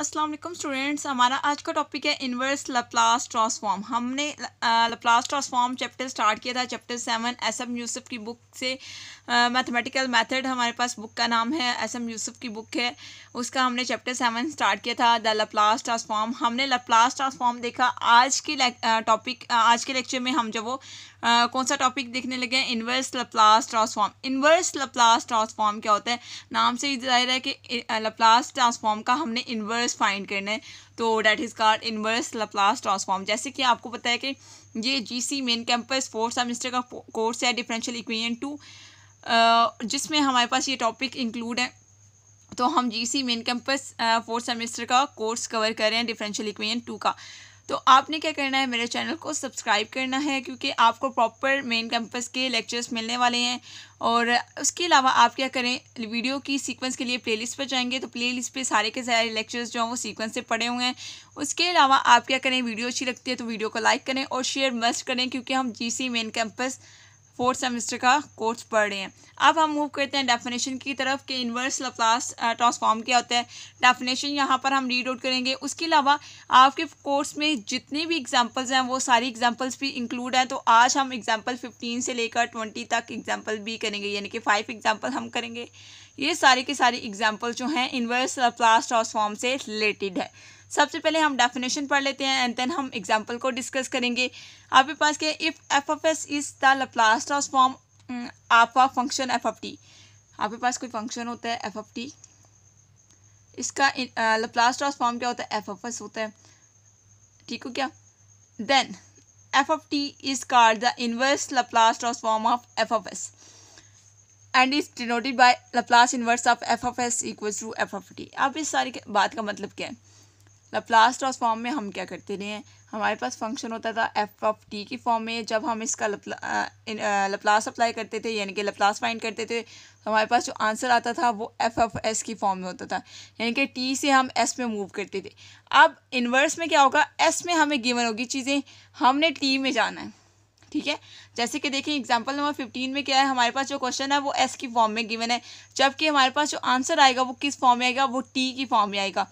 Aslam students हमारा आज का टॉपिक है इन्वर्स लप्लास ट्रांसफॉर्म हमने लप्लास ट्रांसफॉर्म चैप्टर स्टार्ट किया था chapter seven S M Yusuf की बुक से मैथमेटिकल मेथड हमारे पास बुक का नाम है एस एम यूसुफ की बुक है उसका हमने चैप्टर सेवन स्टार्ट किया था द लप्लास ट्रांसफॉर्म हमने लप्लास ट्रांसफॉर्म देखा आज के टॉपिक आज के लेक्चर में हम जब वो कौन सा टॉपिक देखने लगे हैं inverse Laplace transform inverse Laplace transform क्या होता है नाम से ही जाहिर है कि लप्लास ट्रांसफॉर्म का हमने इन्वर्स फाइंड करना है तो that is called inverse Laplace transform जैसे कि आपको पता है कि ये G C main campus fourth semester का कोर्स है डिफरेंशियल इक्वेशन टू जिसमें हमारे पास ये टॉपिक इंक्लूड है तो हम G C main campus fourth semester का कोर्स कवर कर रहे हैं डिफरेंशियल इक्वेशन टू का तो आपने क्या करना है मेरे चैनल को सब्सक्राइब करना है क्योंकि आपको प्रॉपर मेन कैंपस के लेक्चर्स मिलने वाले हैं और उसके अलावा आप क्या करें वीडियो की सीक्वेंस के लिए प्लेलिस्ट पर जाएंगे तो प्लेलिस्ट पे सारे के सारे लेक्चर्स जो हैं वो सीक्वेंस से पड़े हुए हैं उसके अलावा आप क्या करें वीडियो अच्छी लगती है तो वीडियो को लाइक करें और शेयर मस्ट करें क्योंकि हम G main campus fourth semester का कोर्स पढ़ रहे हैं अब हम मूव करते हैं डेफिनेशन की तरफ कि इन्वर्स लप्लास ट्रांसफॉर्म क्या होता है डेफिनेशन यहाँ पर हम रीड आउट करेंगे उसके अलावा आपके कोर्स में जितने भी एग्जांपल्स हैं वो सारी एग्जांपल्स भी इंक्लूड हैं तो आज हम एग्जांपल 15 से लेकर 20 तक एग्जांपल भी करेंगे यानी कि फाइव एग्जाम्पल हम करेंगे ये सारे के सारे एग्जाम्पल जो हैं इन्वर्स लप्लास ट्रांसफॉर्म से रिलेटेड है सबसे पहले हम डेफिनेशन पढ़ लेते हैं एंड देन हम एग्जाम्पल को डिस्कस करेंगे आपके पास क्या है if F of S is the Laplace transform of a function F of T आपके पास कोई फंक्शन होता है एफ ऑफ टी इसका लप्लास ट्रांसफॉर्म क्या होता है एफ ऑफ एस होता है ठीक हो क्या then F of T is called the inverse Laplace transform of F of S and is denoted by Laplace inverse of F of S equal to F of T अब इस सारी बात का मतलब क्या है लप्लास ट्रांसफॉर्म में हम क्या करते रहे हैं हमारे पास फंक्शन होता था एफ ऑफ टी की फॉर्म में जब हम इसका लप्लास अप्लाई uh, uh, करते थे यानी कि लप्लास फाइंड करते थे तो हमारे पास जो आंसर आता था वो एफ ऑफ एस की फॉर्म में होता था यानी कि टी से हम एस में मूव करते थे अब इन्वर्स में क्या होगा एस में हमें गिवन होगी चीज़ें हमने टी में जाना है ठीक है जैसे कि देखें एग्जांपल नंबर फिफ्टीन में क्या है हमारे पास जो क्वेश्चन है वो एस की फॉर्म में गिवन है जबकि हमारे पास जो आंसर आएगा वो किस फॉर्म में आएगा वो टी की फॉर्म में आएगा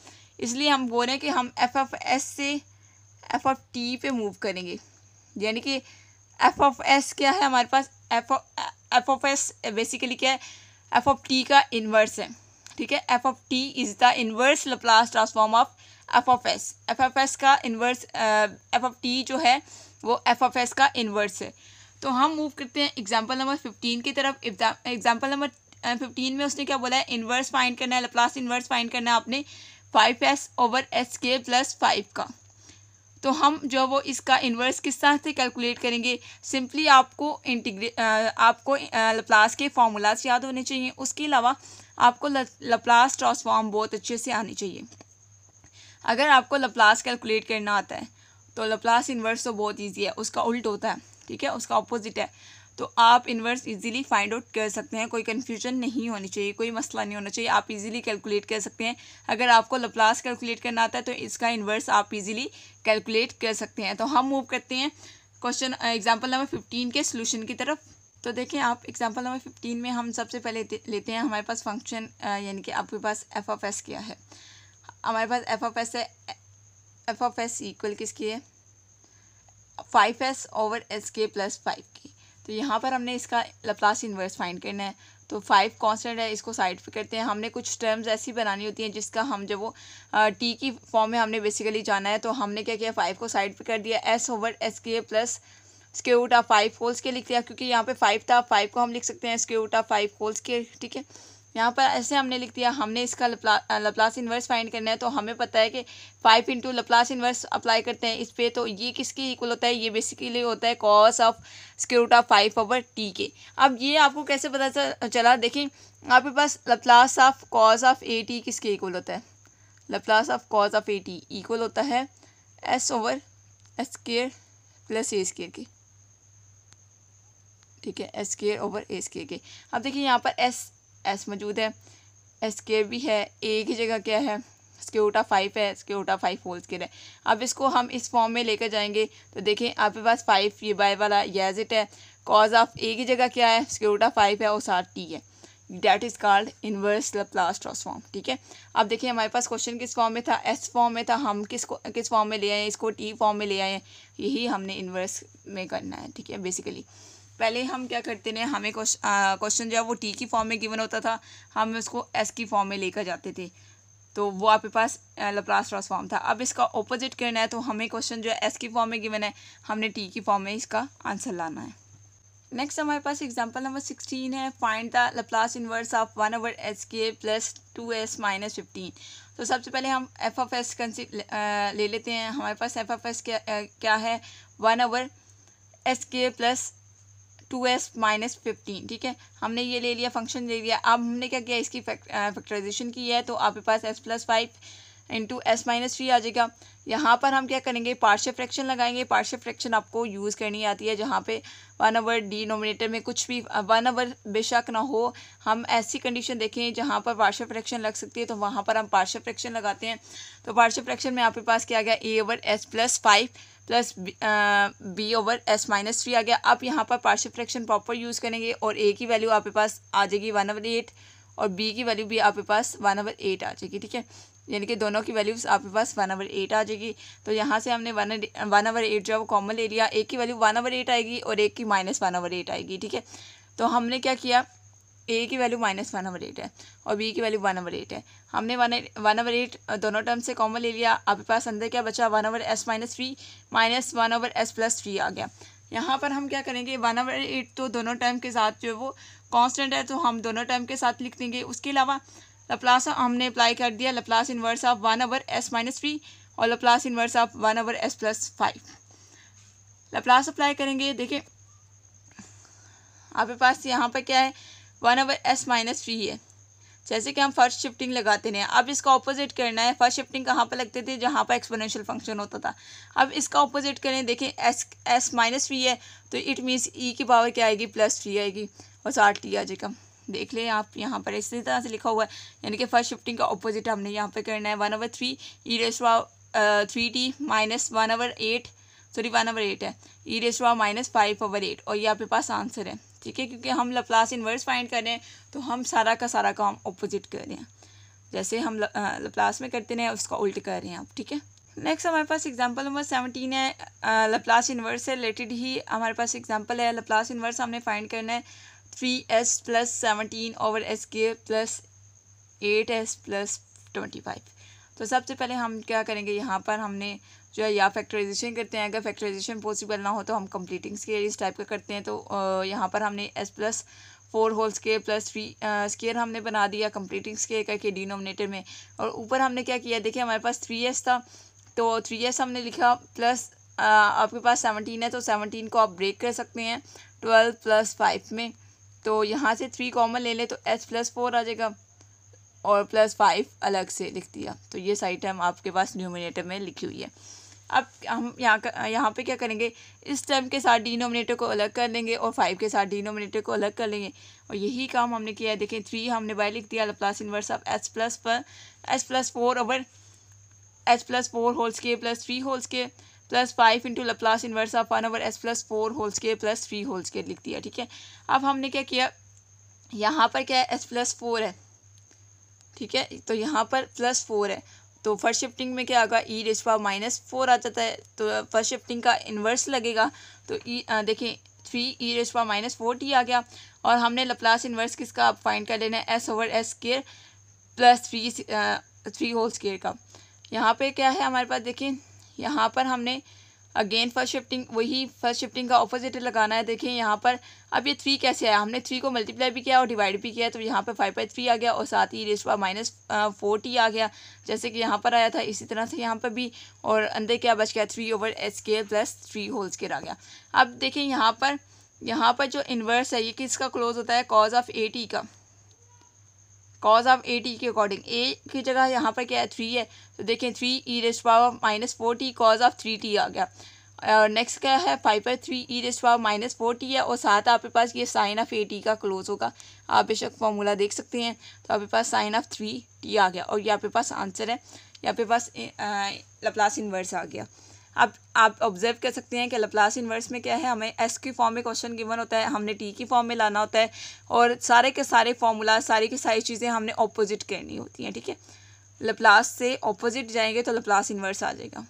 इसलिए हम बोल रहे हैं कि हम एफ एफ एस से एफ एफ टी पे मूव करेंगे यानी कि एफ ऑफ एस क्या है हमारे पास F F of S basically क्या है एफ ऑफ टी का इन्वर्स है ठीक है F of T is the inverse Laplace transform of F of S F F S का इन्वर्स एफ ऑफ टी जो है वो एफ ऑफ एस का इन्वर्स है तो हम मूव करते हैं एग्जाम्पल नंबर फिफ्टीन की तरफ एग्जाम्पल नंबर फिफ्टीन में उसने क्या बोला है इन्वर्स फाइंड करना है लप्लास इन्वर्स फाइंड करना है आपने फाइव एस ओवर एस के प्लस फाइव का तो हम जो वो इसका इन्वर्स किस तरह से कैलकुलेट करेंगे सिंपली आपको इंटीग्रे आपको लप्लास के फार्मूलाज याद होने चाहिए उसके अलावा आपको लप्लास ट्रांसफॉर्म बहुत अच्छे से आनी चाहिए अगर आपको लप्लास कैलकुलेट करना आता है तो लप्लास इन्वर्स तो बहुत ईजी है उसका उल्ट होता है ठीक है उसका अपोजिट है तो आप इन्वर्स इजीली फाइंड आउट कर सकते हैं कोई कन्फ्यूजन नहीं होनी चाहिए कोई मसला नहीं होना चाहिए आप इजीली कैलकुलेट कर सकते हैं अगर आपको लप्लास कैलकुलेट करना आता है तो इसका इन्वर्स आप इजीली कैलकुलेट कर सकते हैं तो हम मूव करते हैं क्वेश्चन एग्जाम्पल नंबर फिफ्टीन के सोल्यूशन की तरफ तो देखें आप एग्जाम्पल नंबर फिफ्टीन में हम सबसे पहले लेते हैं हमारे पास फंक्शन uh, यानी कि आपके पास एफ ऑफ एस क्या है हमारे पास एफ ऑफ एस है एफ ऑफ एस इक्वल किसकी है फाइव एस ओवर एस के प्लस फाइव की तो यहाँ पर हमने इसका लप्लास इन्वर्स फाइंड करना है तो फाइव कॉन्सटेंट है इसको साइड पर करते हैं हमने कुछ टर्म्स ऐसी बनानी होती हैं जिसका हम जब वो टी की फॉर्म में हमने बेसिकली जाना है तो हमने क्या किया फाइव को साइड पर कर दिया एस ओवर एस के plus sqrt of five wholes के लिख दिया क्योंकि यहाँ पे फाइव था फाइव को हम लिख सकते हैं स्क्यूट ऑफ फाइव होल्स के ठीक है यहाँ पर ऐसे हमने लिख दिया हमने इसका लपलास लप्लास इन्वर्स फाइंड करना है तो हमें पता है कि five into Laplace inverse apply करते हैं इस पर तो ये किसके इक्वल होता है ये बेसिकली होता है cos of sqrt of five over T के अब ये आपको कैसे पता चला देखिए आपके पास Laplace of cos of A T किसके इक्वल होता है Laplace of cos of A T equal होता है S over S square plus A square के ठीक है S square over A square के अब देखिए यहाँ पर एस एस मौजूद है एस्केप भी है ए की जगह क्या है स्क्यूटा फाइव है स्क्यूटा फाइव होल स्केल है अब इसको हम इस फॉर्म में लेकर जाएंगे तो देखें आपके पास फाइव ये बाय वाला इट है कॉज ऑफ ए की जगह क्या है स्क्यूटा फाइव है और साथ टी है that is called inverse Laplace transform ठीक है अब देखिए हमारे पास क्वेश्चन किस फॉर्म में था एस फॉर्म में था हम किस किस फॉर्म में ले आए हैं इसको टी फॉर्म में ले आए हैं यही हमने इन्वर्स में करना है ठीक है बेसिकली पहले हम क्या करते थे हमें क्वेश्चन जो है वो टी की फॉर्म में गिवन होता था हम उसको एस की फॉर्म में लेकर जाते थे तो वो आपके पास लप्लास ट्रांसफॉर्म था अब इसका ऑपोजिट करना है तो हमें क्वेश्चन जो है एस की फॉर्म में गिवन है हमने टी की फॉर्म में इसका आंसर लाना है नेक्स्ट हमारे पास एग्जांपल नंबर सिक्सटीन है find the Laplace inverse of one over S के plus two S minus fifteen तो सबसे पहले हम एफ ऑफ एस ले लेते हैं हमारे पास एफ ऑफ एस क्या है वन ओवर एस के plus two S minus fifteen ठीक है हमने ये ले लिया फंक्शन ले लिया अब हमने क्या किया इसकी फैक्टराइजेशन की है तो आपके पास S plus five into S minus three आ जाएगा यहाँ पर हम क्या करेंगे पार्शियल फ्रैक्शन लगाएंगे पार्शियल फ्रैक्शन आपको यूज़ करनी आती है जहाँ पे वन ओवर डिनोमिनेटर में कुछ भी वन ओवर बेशक ना हो हम ऐसी कंडीशन देखें जहाँ पर पार्शियल फ्रैक्शन लग सकती है तो वहाँ पर हम पार्शियल फ्रैक्शन लगाते हैं तो पार्शियल फ्रैक्शन में आपके पास क्या गया A over S plus five plus B over S minus three आ गया आप यहाँ पर पार्शियल फ्रैक्शन प्रॉपर यूज़ करेंगे और ए की वैल्यू आपके पास आ जाएगी वन ओवर एट और बी की वैल्यू भी आपके पास वन ओवर एट आ जाएगी ठीक है यानी कि दोनों की वैल्यूज़ आपके पास वन ओवर एट आ जाएगी तो यहाँ से हमने वन वन ओवर एट जो है वो कॉमन ले लिया ए की वैल्यू वन ओवर एट आएगी और एक की माइनस वन ओवर एट आएगी ठीक है तो हमने क्या किया ए की value minus one over eight है और बी की वैल्यू वन ओवर एट है हमने वन वन ओवर एट दोनों टर्म से कॉमन ले लिया आपके पास अंदर क्या बचा one over S minus three minus one over S plus three आ गया यहाँ पर हम क्या करेंगे वन ओवर एट तो दोनों टर्म के साथ जो है वो कॉन्स्टेंट है तो हम दोनों टर्म के साथ लिख देंगे उसके अलावा लप्लास हमने अप्लाई कर दिया Laplace inverse of one over S minus three और Laplace inverse of one over S plus five Laplace apply करेंगे देखिए आपके पास यहाँ पर क्या है one over S minus three है जैसे कि हम फर्स्ट शिफ्टिंग लगाते हैं अब इसका ऑपोजिट करना है फर्स्ट शिफ्टिंग कहाँ पर लगते थे जहाँ पर एक्सपोनेंशियल फंक्शन होता था अब इसका ऑपोजिट करें देखें एस एस माइनस थ्री है तो इट मीन्स ई की पावर क्या आएगी प्लस थ्री आएगी और साठ टी आ जाएगा देख लें आप यहाँ पर इसी तरह से लिखा हुआ है यानी कि फर्स्ट शिफ्टिंग का ऑपोजिट हमने यहाँ पर करना है one over three E raise three T minus one over eight sorry one over eight है E raise minus five over eight और ये आपके पास आंसर है ठीक है क्योंकि हम लप्लास इन्वर्स फाइंड कर रहे हैं तो हम सारा का सारा काम ऑपोजिट कर रहे हैं जैसे हम लप्लास में करते हैं उसका उल्ट कर रहे हैं आप ठीक है नेक्स्ट हमारे पास एग्जांपल नंबर सेवनटीन है लप्लास इन्वर्स से रिलेटेड ही हमारे पास एग्जांपल है लप्लास इन्वर्स हमने फाइंड करना है three S plus seventeen over S के plus eight S plus twenty five तो सबसे पहले हम क्या करेंगे यहाँ पर हमने जो है या फैक्टराइजेशन करते हैं अगर फैक्टराइजेशन पॉसिबल ना हो तो हम कंप्लीटिंग स्केयर इस टाइप का करते हैं तो यहाँ पर हमने S plus four whole square plus three square हमने बना दिया कंप्लीटिंग स्केयर करके डिनोमिनेटर में और ऊपर हमने क्या किया देखिए हमारे पास थ्री एस था तो थ्री एस हमने लिखा प्लस आपके पास सेवनटीन है तो सेवनटीन को आप ब्रेक कर सकते हैं ट्वेल्व प्लस फाइव में तो यहाँ से थ्री कॉमन ले लें तो एस प्लस फोर आ जाएगा और प्लस फाइव अलग से लिख दिया तो ये साइट हम आपके पास न्यूमिनेटर में लिखी हुई है अब हम यहाँ यहाँ पे क्या करेंगे इस टर्म के साथ डिनोमिनेटर को अलग कर लेंगे और फाइव के साथ डिनोमिनेटर को अलग कर लेंगे और यही काम हमने किया है देखें थ्री हमने बाय लिख दिया plus inverse of H plus पर H plus four over H plus four wholes के प्लस थ्री होल्स के plus five into Laplace inverse of one over H plus four wholes के प्लस थ्री होल्स के लिख दिया ठीक है अब हमने क्या किया यहाँ पर क्या है एच प्लस फोर है ठीक है तो यहाँ पर प्लस फोर है तो फर्स्ट शिफ्टिंग में क्या होगा E raise power minus four आ जाता है तो फर्स्ट शिफ्टिंग का इन्वर्स लगेगा तो ई देखें three E raise power minus four T आ गया और हमने लप्लास इन्वर्स किसका आप फाइंड कर लेना है S over S square plus three three whole square का यहाँ पे क्या है हमारे पास देखें यहाँ पर हमने अगेन फर्स्ट शिफ्टिंग वही फर्स्ट शिफ्टिंग का ऑपोजिट लगाना है देखिए यहाँ पर अब ये थ्री कैसे आया हमने थ्री को मल्टीप्लाई भी किया और डिवाइड भी किया तो यहाँ पर फाइव बाई थ्री आ गया और साथ ही रेस पर माइनस टी आ गया जैसे कि यहाँ पर आया था इसी तरह से यहाँ पर भी और अंदर क्या बच गया थ्री ओवर एस के प्लस थ्री होल स्केयर आ गया अब देखिए यहाँ पर यहाँ पर जो इन्वर्स है ये किसका क्लोज होता है कॉज ऑफ ए टी का कॉज ऑफ ए टी के अकॉर्डिंग ए की जगह यहाँ पर क्या है थ्री है तो देखें three E raised power minus four T cos of three T आ गया और नेक्स्ट क्या है फाइव पर three E raised power minus four T है और साथ आपके पास ये साइन ऑफ ए टी का क्लोज होगा आप बेशक फॉर्मूला देख सकते हैं तो आपके पास साइन ऑफ थ्री टी आ गया और ये आपके पास आंसर है यहाँ आपके पास लप्लास इन्वर्स आ गया अब आप ऑब्जर्व कर सकते हैं कि लप्लास इन्वर्स में क्या है हमें एस की फॉर्म में क्वेश्चन गिवन होता है हमने टी की फॉर्म में लाना होता है और सारे के सारे फॉर्मूलाज सारी की सारी चीज़ें हमने ऑपोजिट करनी होती हैं ठीक है लप्लास से ऑपोजिट जाएंगे तो लप्लास इन्वर्स आ जाएगा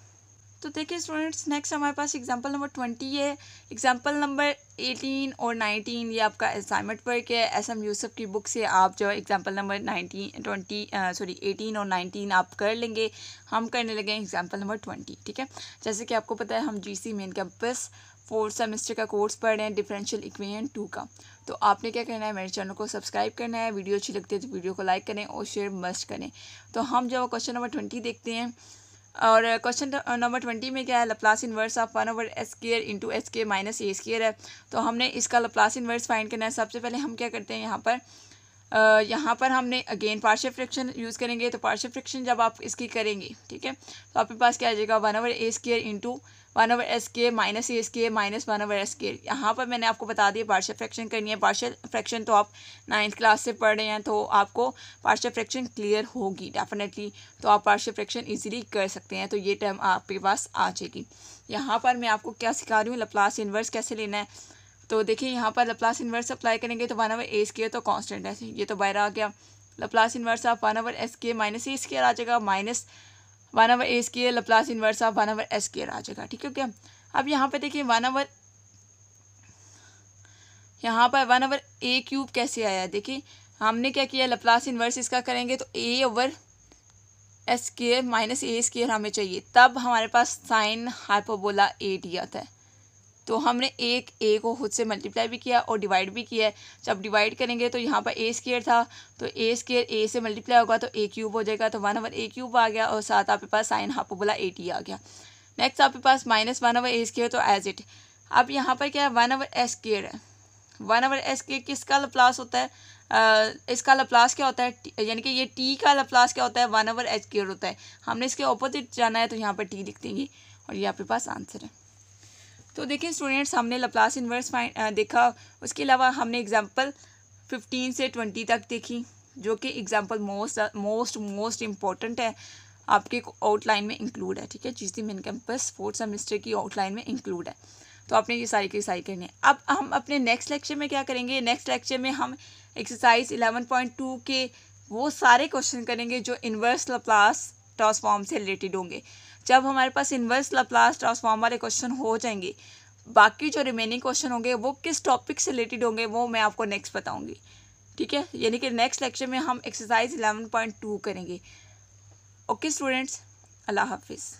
तो देखिए स्टूडेंट्स नेक्स्ट हमारे पास एग्जाम्पल नंबर ट्वेंटी है एग्जाम्पल नंबर एटीन और नाइनटीन ये आपका असाइनमेंट वर्क है एस एम यूसुफ की बुक से आप जो example number nineteen twenty sorry eighteen और नाइनटीन आप कर लेंगे हम करने लगे हैं एग्जाम्पल नंबर ट्वेंटी ठीक है जैसे कि आपको पता है हम G C main campus fourth semester का कोर्स पढ़ रहे हैं डिफरेंशियल इक्वेशन टू का तो आपने क्या करना है मेरे चैनल को सब्सक्राइब करना है वीडियो अच्छी लगती है तो वीडियो को लाइक करें और शेयर मस्ट करें तो हम जो क्वेश्चन नंबर ट्वेंटी देखते हैं और क्वेश्चन नंबर ट्वेंटी में क्या है Laplace inverse of one over S square into S के माइनस ए स्केयर है तो हमने इसका लप्लास इन्वर्स फाइंड करना है सबसे पहले हम क्या करते हैं यहाँ पर यहाँ पर हमने अगेन पार्शियल फ्रिक्शन यूज़ करेंगे तो पार्शियल फ्रिक्शन जब आप इसकी करेंगे ठीक है तो आपके पास क्या आ जाएगा one over A square into one over S के minus A square minus one over S square यहाँ पर मैंने आपको बता दिया पार्शियल फ्रैक्शन करनी है पार्शियल फ्रैक्शन तो आप नाइन्थ क्लास से पढ़ रहे हैं तो आपको पार्शियल फ्रैक्शन क्लियर होगी डेफिनेटली तो आप पार्शियल फ्रैक्शन ईजिली कर सकते हैं तो ये टर्म आपके पास आ जाएगी यहाँ पर मैं आपको क्या सिखा रही हूँ लप्लास इन्वर्स कैसे लेना है तो देखिए यहाँ पर लप्लास इन्वर्स अप्लाई करेंगे तो वन ओवर ए स्केयर तो कॉन्स्टेंट है ये तो बाहर आ गया Laplace inverse of one over S के माइनस ए स्केयर आ जाएगा minus one over A square Laplace inverse of one over S square आ जाएगा ठीक है क्या अब यहाँ पर देखिए वन ओवर यहाँ पर वन ओवर ए क्यूब कैसे आया देखिए हमने क्या किया लप्लास इन्वर्स इसका करेंगे तो A over S square minus A square हमें चाहिए तब हमारे पास साइन हाइपोबोला ए डी आता है तो हमने एक ए को खुद से मल्टीप्लाई भी किया और डिवाइड भी किया है जब डिवाइड करेंगे तो यहाँ पर ए स्केयर था तो ए स्केयर ए से मल्टीप्लाई होगा तो ए क्यूब हो जाएगा तो वन ओवर ए क्यूब आ गया और साथ आपके पास साइन हाफ बोला ए टी आ गया नेक्स्ट आपके पास minus one over A square तो एज इट अब यहाँ पर क्या है वन ओवर एस केयर है वन ओवर एस केयर किसका लप्लास होता है आ, इसका लप्लास क्या होता है यानी कि ये टी का लप्लास क्या होता है वन ओवर एच केयर होता है हमने इसके ऑपोजिट जाना है तो यहाँ पर टी लिख देंगे और ये आपके पास आंसर है तो देखें स्टूडेंट्स हमने लप्लास इन्वर्स फाइन देखा उसके अलावा हमने एग्जाम्पल फिफ्टीन से ट्वेंटी तक देखी जो कि example most most most important है आपके आउटलाइन में इंक्लूड है ठीक है जिस दिन कैंपस फोर्थ सेमेस्टर की आउटलाइन में इंक्लूड है तो आपने ये सारी की सारी करनी है अब हम अपने नेक्स्ट लेक्चर में क्या करेंगे नेक्स्ट लेक्चर में हम एक्सरसाइज एलेवन पॉइंट टू के वो सारे क्वेश्चन करेंगे जो इन्वर्स लप्लास ट्रांसफॉर्म से रिलेटेड होंगे जब हमारे पास इन्वर्स लप्लास ट्रांसफॉर्म वाले क्वेश्चन हो जाएंगे बाकी जो रिमेनिंग क्वेश्चन होंगे वो किस टॉपिक से रिलेटेड होंगे वो मैं आपको नेक्स्ट बताऊँगी ठीक है यानी कि नेक्स्ट लेक्चर में हम एक्सरसाइज इलेवन पॉइंट टू करेंगे ओके स्टूडेंट्स अल्लाह हाफिज़